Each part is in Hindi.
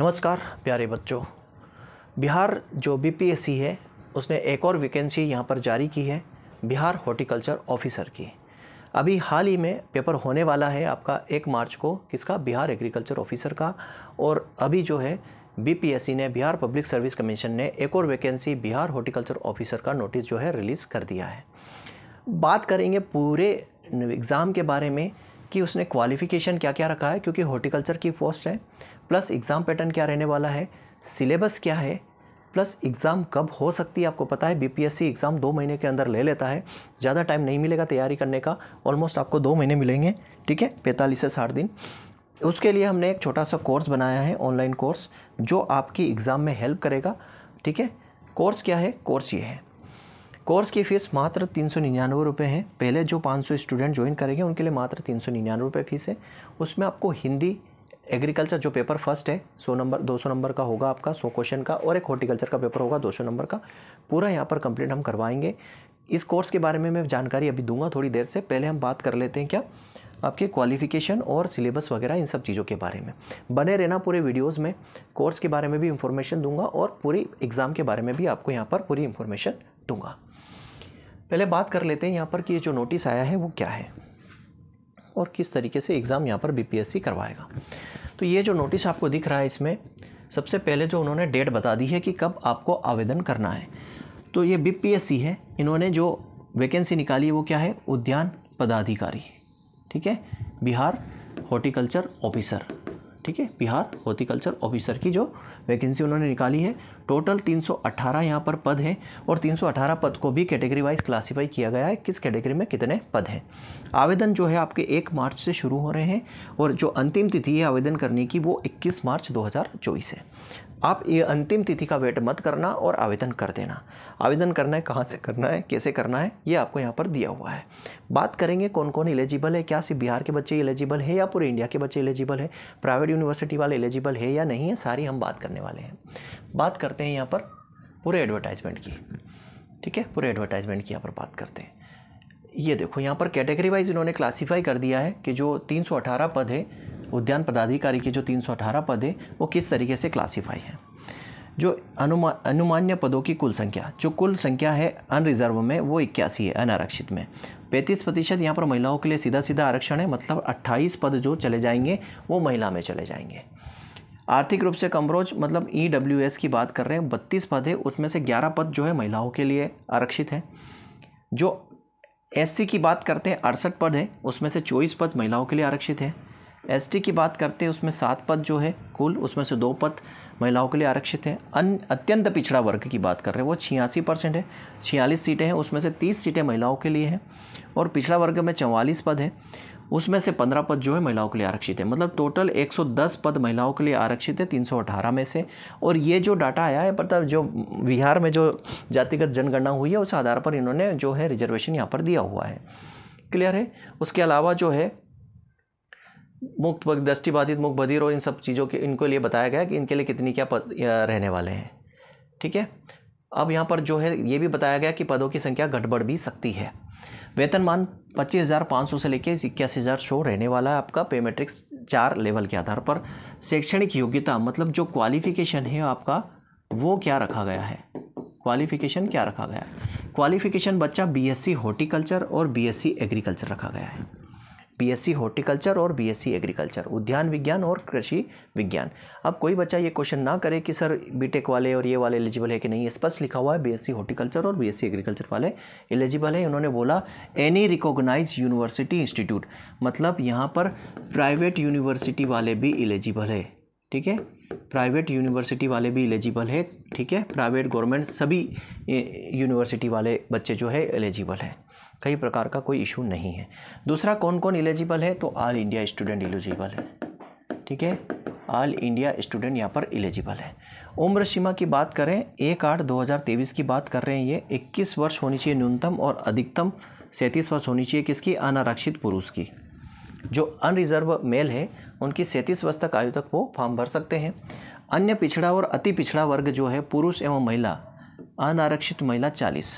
नमस्कार प्यारे बच्चों बिहार जो बीपीएससी है उसने एक और वैकेंसी यहाँ पर जारी की है बिहार हॉर्टिकल्चर ऑफिसर की अभी हाल ही में पेपर होने वाला है आपका एक मार्च को किसका बिहार एग्रीकल्चर ऑफिसर का और अभी जो है बीपीएससी ने बिहार पब्लिक सर्विस कमीशन ने एक और वैकेंसी बिहार हॉर्टिकल्चर ऑफिसर का नोटिस जो है रिलीज़ कर दिया है बात करेंगे पूरे एग्ज़ाम के बारे में कि उसने क्वालिफ़िकेशन क्या क्या रखा है क्योंकि हॉर्टिकल्चर की पोस्ट है प्लस एग्ज़ाम पैटर्न क्या रहने वाला है सिलेबस क्या है प्लस एग्ज़ाम कब हो सकती है आपको पता है बीपीएससी एग्ज़ाम दो महीने के अंदर ले लेता है ज़्यादा टाइम नहीं मिलेगा तैयारी करने का ऑलमोस्ट आपको दो महीने मिलेंगे ठीक है पैंतालीस से साठ दिन उसके लिए हमने एक छोटा सा कोर्स बनाया है ऑनलाइन कोर्स जो आपकी एग्ज़ाम में हेल्प करेगा ठीक है कोर्स क्या है कोर्स ये है कोर्स की फ़ीस मात्र तीन सौ निन्यानवे रुपये है पहले जो पाँच सौ स्टूडेंट ज्वाइन करेंगे उनके लिए मात्र तीन सौ निन्यानवे रुपये फ़ीस है उसमें आपको हिंदी एग्रीकल्चर जो पेपर फर्स्ट है सौ नंबर दो सौ नंबर का होगा आपका सौ क्वेश्चन का और एक हॉर्टिकल्चर का पेपर होगा दो सौ नंबर का पूरा यहाँ पर कंप्लीट हम करवाएंगे इस कोर्स के बारे में मैं जानकारी अभी दूंगा थोड़ी देर से पहले हम बात कर लेते हैं क्या आपके क्वालिफिकेशन और सिलेबस वगैरह इन सब चीज़ों के बारे में बने रहना पूरे वीडियोस में कोर्स के बारे में भी इंफॉर्मेशन दूंगा और पूरी एग्ज़ाम के बारे में भी आपको यहाँ पर पूरी इन्फॉर्मेशन दूंगा पहले बात कर लेते हैं यहाँ पर कि ये जो नोटिस आया है वो क्या है और किस तरीके से एग्ज़ाम यहाँ पर बीपीएससी करवाएगा तो ये जो नोटिस आपको दिख रहा है इसमें सबसे पहले जो उन्होंने डेट बता दी है कि कब आपको आवेदन करना है तो ये बीपीएससी है इन्होंने जो वैकेंसी निकाली वो क्या है उद्यान पदाधिकारी ठीक है बिहार हॉर्टिकल्चर ऑफिसर ठीक है बिहार हॉर्टिकल्चर ऑफिसर की जो वैकेंसी उन्होंने निकाली है टोटल 318 सौ यहाँ पर पद हैं और 318 पद को भी कैटेगरी वाइज क्लासीफाई किया गया है किस कैटेगरी में कितने पद हैं आवेदन जो है आपके एक मार्च से शुरू हो रहे हैं और जो अंतिम तिथि है आवेदन करने की वो इक्कीस मार्च दो है आप ये अंतिम तिथि का वेट मत करना और आवेदन कर देना आवेदन करना है कहाँ से करना है कैसे करना है ये आपको यहाँ पर दिया हुआ है बात करेंगे कौन कौन एलिजिबल है क्या सिर्फ बिहार के बच्चे एलिजिबल है या पूरे इंडिया के बच्चे एलिजिबल है प्राइवेट यूनिवर्सिटी वाले एलिजिबल है या नहीं है सारी हम बात करने वाले हैं बात करते हैं यहाँ पर पूरे एडवर्टाइजमेंट की ठीक है पूरे एडवर्टाइजमेंट की यहाँ पर बात करते हैं ये देखो यहाँ पर कैटेगरी वाइज इन्होंने क्लासीफाई कर दिया है कि जो तीन पद है उद्यान पदाधिकारी की जो 318 पद हैं वो किस तरीके से क्लासीफाई है जो अनुमा अनुमान्य पदों की कुल संख्या जो कुल संख्या है अनरिजर्व में वो इक्यासी है अनारक्षित में पैंतीस प्रतिशत यहाँ पर महिलाओं के लिए सीधा सीधा आरक्षण है मतलब अट्ठाईस पद जो चले जाएंगे वो महिला में चले जाएंगे आर्थिक रूप से कमरोज मतलब ई डब्ल्यू एस की बात कर रहे हैं बत्तीस पद है उसमें से ग्यारह पद जो है महिलाओं के लिए आरक्षित है जो एस सी की बात करते हैं अड़सठ पद है उसमें से चौबीस पद महिलाओं के लिए आरक्षित है एसटी की बात करते हैं उसमें सात पद जो है कुल उसमें से दो पद महिलाओं के लिए आरक्षित हैं अन अत्यंत पिछड़ा वर्ग की बात कर रहे हैं वो छियासी परसेंट है छियालीस सीटें हैं उसमें से तीस सीटें महिलाओं के लिए हैं और पिछड़ा वर्ग में चौवालीस पद हैं उसमें से पंद्रह पद जो है महिलाओं के लिए आरक्षित है मतलब टोटल दस पद महिलाओं के लिए आरक्षित है अठारह में से और ये जो डाटा आया है मतलब जो बिहार में जो जातिगत जनगणना हुई है उस आधार पर इन्होंने जो है रिजर्वेशन यहाँ पर दिया हुआ है क्लियर है उसके अलावा जो है मुक्त दृष्टि बाधित मुक्त बधिर और इन सब चीज़ों के इनको लिए बताया गया कि इनके लिए कितनी क्या पद रहने वाले हैं ठीक है अब यहाँ पर जो है ये भी बताया गया कि पदों की संख्या गड़बड़ भी सकती है वेतनमान पच्चीस हज़ार पाँच सौ से लेकर इक्यासी हज़ार शो रहने वाला है आपका पेमेट्रिक्स चार लेवल के आधार पर शैक्षणिक योग्यता मतलब जो क्वालिफिकेशन है आपका वो क्या रखा गया है क्वालिफिकेशन क्या रखा गया है क्वालिफिकेशन बच्चा बीएससी हॉर्टिकल्चर और बीएससी एग्रीकल्चर रखा गया है बीएससी हॉर्टिकल्चर और बीएससी एग्रीकल्चर उद्यान विज्ञान और कृषि विज्ञान अब कोई बच्चा ये क्वेश्चन ना करे कि सर बीटेक वाले और ये वाले एलिजिबल है कि नहीं स्पष्ट लिखा हुआ है बीएससी हॉर्टिकल्चर और बीएससी एग्रीकल्चर वाले एलिजिबल है उन्होंने बोला एनी रिकॉग्नाइज यूनिवर्सिटी इंस्टीट्यूट मतलब यहाँ पर प्राइवेट यूनिवर्सिटी वाले भी एलिजिबल है ठीक है प्राइवेट यूनिवर्सिटी वाले भी एलिजिबल है ठीक है प्राइवेट गवर्नमेंट सभी यूनिवर्सिटी वाले बच्चे जो है एलिजिबल है कई प्रकार का कोई इशू नहीं है दूसरा कौन कौन एलिजिबल है तो ऑल इंडिया स्टूडेंट एलिजिबल है ठीक है ऑल इंडिया स्टूडेंट यहाँ पर एलिजिबल है उम्र सीमा की बात करें एक आठ दो हज़ार तेईस की बात कर रहे हैं ये इक्कीस वर्ष होनी चाहिए न्यूनतम और अधिकतम सैंतीस वर्ष होनी चाहिए किसकी अनारक्षित पुरुष की जो अनरिजर्व मेल है उनकी सैंतीस वर्ष तक आयु तक वो फॉर्म भर सकते हैं अन्य पिछड़ा और अति पिछड़ा वर्ग जो है पुरुष एवं महिला अनारक्षित महिला चालीस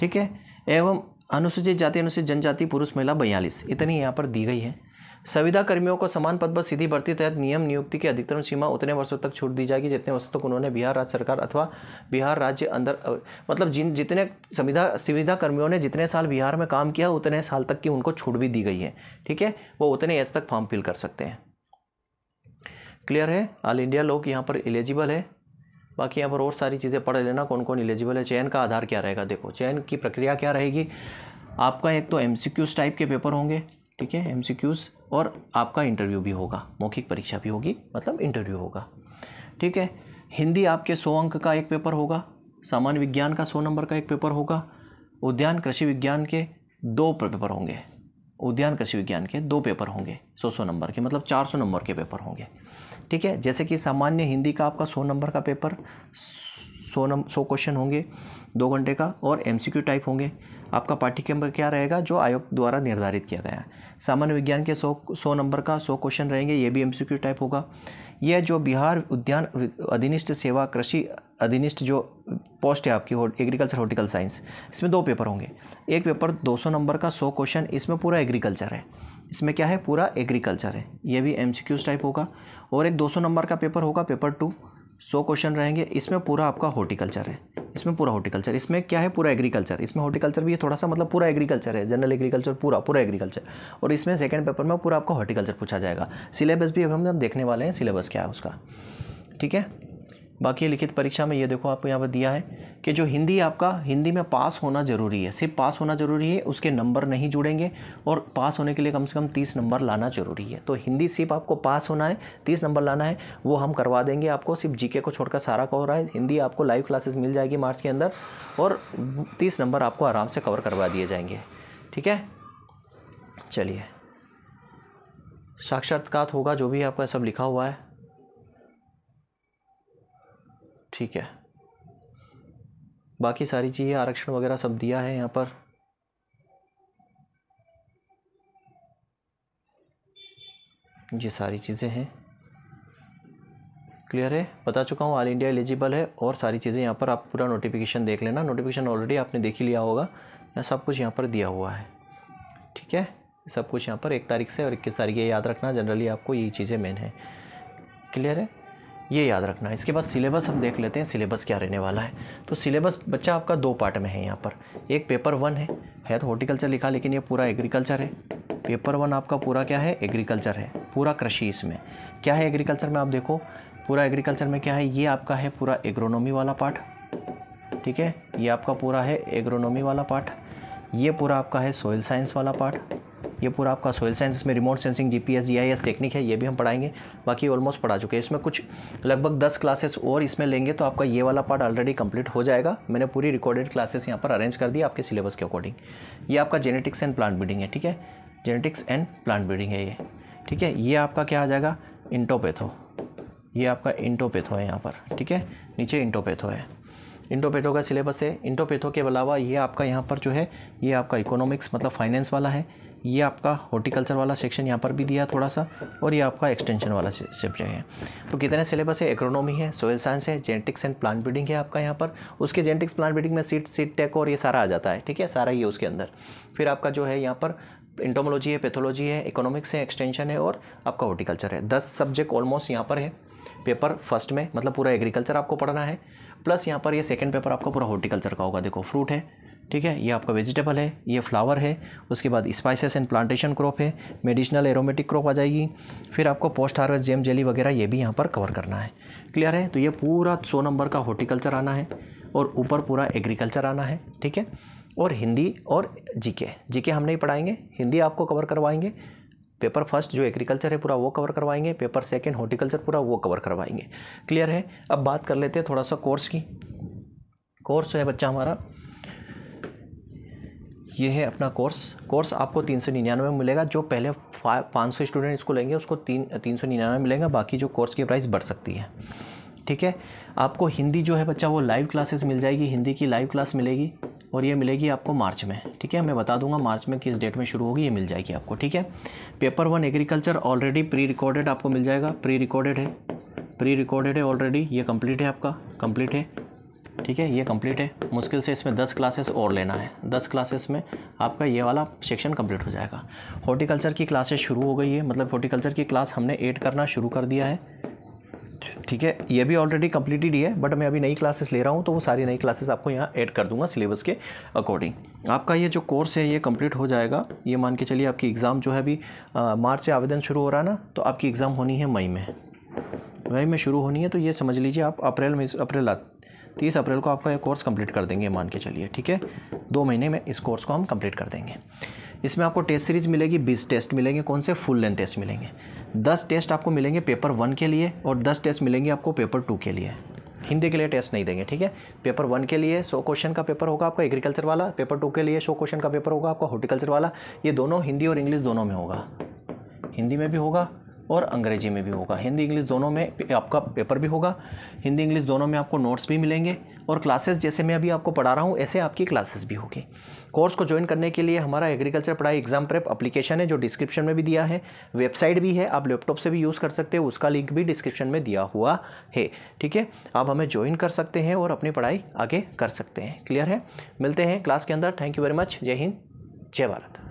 ठीक है एवं अनुसूचित जाति अनुसूचित जनजाति पुरुष महिला बयालीस इतनी यहाँ पर दी गई है संविदा कर्मियों को समान पद पर सीधी भर्ती तहत नियम नियुक्ति की अधिकतम सीमा उतने वर्षों तक छूट दी जाएगी जितने वर्षों तक उन्होंने बिहार राज्य सरकार अथवा बिहार राज्य अंदर मतलब जिन जितने संविधा संविधा कर्मियों ने जितने साल बिहार में काम किया उतने साल तक की उनको छूट भी दी गई है ठीक है वो उतने एज तक फॉर्म फिल कर सकते हैं क्लियर है ऑल इंडिया लोग यहाँ पर एलिजिबल है बाकी यहाँ पर और सारी चीज़ें पढ़ लेना कौन कौन एलिजिबल है चयन का आधार क्या रहेगा देखो चयन की प्रक्रिया क्या रहेगी आपका एक तो एम टाइप के पेपर होंगे ठीक है एम और आपका इंटरव्यू भी होगा मौखिक परीक्षा भी होगी मतलब इंटरव्यू होगा ठीक है हिंदी आपके सौ अंक का एक पेपर होगा सामान्य विज्ञान का सौ नंबर का एक पेपर होगा उद्यान कृषि विज्ञान के दो पेपर होंगे उद्यान कृषि विज्ञान के दो पेपर होंगे सौ सौ नंबर के मतलब चार सौ नंबर के पेपर होंगे ठीक है जैसे कि सामान्य हिंदी का आपका सौ नंबर का पेपर सौ नंबर सौ क्वेश्चन होंगे दो घंटे का और एमसीक्यू टाइप होंगे आपका पाठ्यक्रम क्या रहेगा जो आयोग द्वारा निर्धारित किया गया है सामान्य विज्ञान के सौ सौ नंबर का सौ क्वेश्चन रहेंगे ये भी एम टाइप होगा यह जो बिहार उद्यान अधीनिष्ठ सेवा कृषि अधीनिष्ठ जो पोस्ट है आपकी एग्रीकल्चर होटिकल साइंस इसमें दो पेपर होंगे एक पेपर 200 नंबर का 100 क्वेश्चन इसमें पूरा एग्रीकल्चर है इसमें क्या है पूरा एग्रीकल्चर है यह भी एम टाइप होगा और एक 200 नंबर का पेपर होगा पेपर टू 100 क्वेश्चन रहेंगे इसमें पूरा आपका हॉर्टिकल्चर है इसमें पूरा हॉर्टिकल्चर इसमें क्या है पूरा एग्रीकल्चर इसमें हॉर्टिकल्चर भी है थोड़ा सा मतलब पूरा एग्रीकल्चर है जनरल एग्रीकल्चर पूरा पूरा एग्रीकल्चर और इसमें सेकेंड पेपर में पूरा आपका हॉर्टिकल्चर पूछा जाएगा सिलेबस भी अब हम देखने वाले हैं सिलेबस क्या है उसका ठीक है बाकी लिखित परीक्षा में ये देखो आपको यहाँ पर दिया है कि जो हिंदी आपका हिंदी में पास होना ज़रूरी है सिर्फ पास होना ज़रूरी है उसके नंबर नहीं जुड़ेंगे और पास होने के लिए कम से कम तीस नंबर लाना ज़रूरी है तो हिंदी सिर्फ आपको पास होना है तीस नंबर लाना है वो हम करवा देंगे आपको सिर्फ जीके को छोड़कर सारा कवर है हिंदी आपको लाइव क्लासेस मिल जाएगी मार्च के अंदर और तीस नंबर आपको आराम से कवर करवा दिए जाएंगे ठीक है चलिए साक्षात्कार होगा जो भी आपका सब लिखा हुआ है ठीक है बाकी सारी चीज़ें आरक्षण वगैरह सब दिया है यहाँ पर ये सारी चीज़ें हैं क्लियर है बता चुका हूँ ऑल इंडिया एलिजिबल है और सारी चीज़ें यहाँ पर आप पूरा नोटिफिकेशन देख लेना नोटिफिकेशन ऑलरेडी आपने देख ही लिया होगा मैं सब कुछ यहाँ पर दिया हुआ है ठीक है सब कुछ यहाँ पर एक तारीख से और इक्कीस तारीख ये याद रखना जनरली आपको यही चीज़ें मेन है क्लियर है ये याद रखना इसके बाद सिलेबस हम देख लेते हैं सिलेबस क्या रहने वाला है तो सिलेबस बच्चा आपका दो पार्ट में है यहाँ पर एक पेपर वन है है तो हॉर्टिकल्चर लिखा लेकिन ये पूरा एग्रीकल्चर है पेपर वन आपका पूरा क्या है एग्रीकल्चर है पूरा कृषि इसमें क्या है एग्रीकल्चर में आप देखो पूरा एग्रीकल्चर में क्या है ये आपका है पूरा एग्रोनॉमी वाला पार्ट ठीक है ये आपका पूरा है एग्रोनॉमी वाला पार्ट ये पूरा आपका है सोयल साइंस वाला पार्ट ये पूरा आपका सोयल साइंस में remote sensing G P S technique है ये भी हम पढ़ाएंगे बाकी ऑलमोस्ट पढ़ा चुके हैं इसमें कुछ लगभग दस क्लासेस और इसमें लेंगे तो आपका ये वाला पार्ट ऑलरेडी कंप्लीट हो जाएगा मैंने पूरी रिकॉर्डेड क्लासेस यहाँ पर अरेंज कर दी आपके सिलेबस के अकॉर्डिंग ये आपका जेनेटिक्स एंड प्लांट ब्रीडिंग है ठीक है जेनेटिक्स एंड प्लांट ब्रीडिंग है ये ठीक है ये आपका क्या आ जाएगा इंटोपेथो ये आपका इंटोपेथो है यहाँ पर ठीक है नीचे इंटोपेथो है इंडोपैथो का सिलेबस है इंटोपेथो के अलावा ये आपका यहाँ पर जो है ये आपका इकोनॉमिक्स मतलब फाइनेंस वाला है ये आपका हॉर्टिकल्चर वाला सेक्शन यहाँ पर भी दिया थोड़ा सा और ये आपका एक्सटेंशन वाला सब्जेक्ट है तो कितने सिलेबस है एग्रोनॉमी है सोयल साइंस है जेनेटिक्स एंड प्लांट ब्रीडिंग है आपका यहाँ पर उसके जेनेटिक्स प्लांट ब्रीडिंग में सीट सीट टेक और ये सारा आ जाता है ठीक है सारा ही है उसके अंदर फिर आपका जो है यहाँ पर इंटोमोलॉजी है पैथोलॉजी है इकोनॉमिक्स है एक्सटेंशन है और आपका हॉर्टिकल्चर है दस सब्जेक्ट ऑलमोस्ट यहाँ पर है पेपर फर्स्ट में मतलब पूरा एग्रीकल्चर आपको पढ़ना है प्लस यहाँ पर ये सेकंड पेपर आपका पूरा हॉर्टिकल्चर का होगा देखो फ्रूट है ठीक है ये आपका वेजिटेबल है ये फ्लावर है उसके बाद स्पाइसेस एंड प्लांटेशन क्रॉप है मेडिसिनल एरोमेटिक क्रॉप आ जाएगी फिर आपको पोस्ट हार्वेस्ट जेम जेली वगैरह ये भी यहाँ पर कवर करना है क्लियर है तो ये पूरा सौ नंबर का हॉर्टिकल्चर आना है और ऊपर पूरा एग्रीकल्चर आना है ठीक है और हिंदी और जीके जीके हम नहीं पढ़ाएंगे हिंदी आपको कवर करवाएंगे पेपर फर्स्ट जो एग्रीकल्चर है पूरा वो कवर करवाएंगे पेपर सेकंड हॉर्टिकल्चर पूरा वो कवर करवाएंगे क्लियर है अब बात कर लेते हैं थोड़ा सा कोर्स की कोर्स है बच्चा हमारा ये है अपना कोर्स कोर्स आपको तीन सौ निन्यानवे में मिलेगा जो पहले पाँच सौ स्टूडेंट इसको लेंगे उसको तीन तीन सौ निन्यानवे मिलेगा बाकी जो कोर्स की प्राइस बढ़ सकती है ठीक है आपको हिंदी जो है बच्चा वो लाइव क्लासेस मिल जाएगी हिंदी की लाइव क्लास मिलेगी और ये मिलेगी आपको मार्च में ठीक है मैं बता दूंगा मार्च में किस डेट में शुरू होगी ये मिल जाएगी आपको ठीक है paper one agriculture already pre recorded आपको मिल जाएगा प्री रिकॉर्डेड है प्री रिकॉर्डेड है ऑलरेडी ये कम्प्लीट है आपका कम्प्लीट है ठीक है ये कंप्लीट है मुश्किल से इसमें दस क्लासेस और लेना है दस क्लासेस में आपका ये वाला सेक्शन कम्प्लीट हो जाएगा हॉर्टिकल्चर की क्लासेस शुरू हो गई है मतलब हॉर्टिकल्चर की क्लास हमने एड करना शुरू कर दिया है ठीक है ये भी ऑलरेडी कंप्लीटेड ही है बट मैं अभी नई क्लासेस ले रहा हूँ तो वो सारी नई क्लासेस आपको यहाँ ऐड कर दूंगा सिलेबस के अकॉर्डिंग आपका ये जो कोर्स है ये कंप्लीट हो जाएगा ये मान के चलिए आपकी एग्ज़ाम जो है अभी मार्च से आवेदन शुरू हो रहा है ना तो आपकी एग्ज़ाम होनी है मई में मई में शुरू होनी है तो ये समझ लीजिए आप अप्रैल में अप्रैल तीस अप्रैल को आपका ये कोर्स कम्प्लीट कर देंगे मान के चलिए ठीक है दो महीने में इस कोर्स को हम कम्प्लीट कर देंगे इसमें आपको टेस्ट सीरीज मिलेगी बीस टेस्ट मिलेंगे कौन से फुल लेंथ टेस्ट मिलेंगे दस टेस्ट आपको मिलेंगे पेपर वन के लिए और दस टेस्ट मिलेंगे आपको पेपर टू के लिए हिंदी के लिए टेस्ट नहीं देंगे ठीक है पेपर वन के लिए सौ क्वेश्चन का पेपर होगा आपका एग्रीकल्चर वाला पेपर टू के लिए सौ क्वेश्चन का पेपर होगा आपका हॉर्टिकल्चर वाला ये दोनों हिंदी और इंग्लिश दोनों में होगा हिंदी में भी होगा और अंग्रेजी में भी होगा हिंदी इंग्लिश दोनों में आपका पेपर भी होगा हिंदी इंग्लिश दोनों में आपको नोट्स भी मिलेंगे और क्लासेस जैसे मैं अभी आपको पढ़ा रहा हूँ ऐसे आपकी क्लासेस भी होगी कोर्स को ज्वाइन करने के लिए हमारा एग्रीकल्चर पढ़ाई एग्जाम प्रेप अप्लीकेशन है जो डिस्क्रिप्शन में भी दिया है वेबसाइट भी है आप लैपटॉप से भी यूज़ कर सकते हो उसका लिंक भी डिस्क्रिप्शन में दिया हुआ है ठीक है आप हमें ज्वाइन कर सकते हैं और अपनी पढ़ाई आगे कर सकते हैं क्लियर है मिलते हैं क्लास के अंदर थैंक यू वेरी मच जय हिंद जय भारत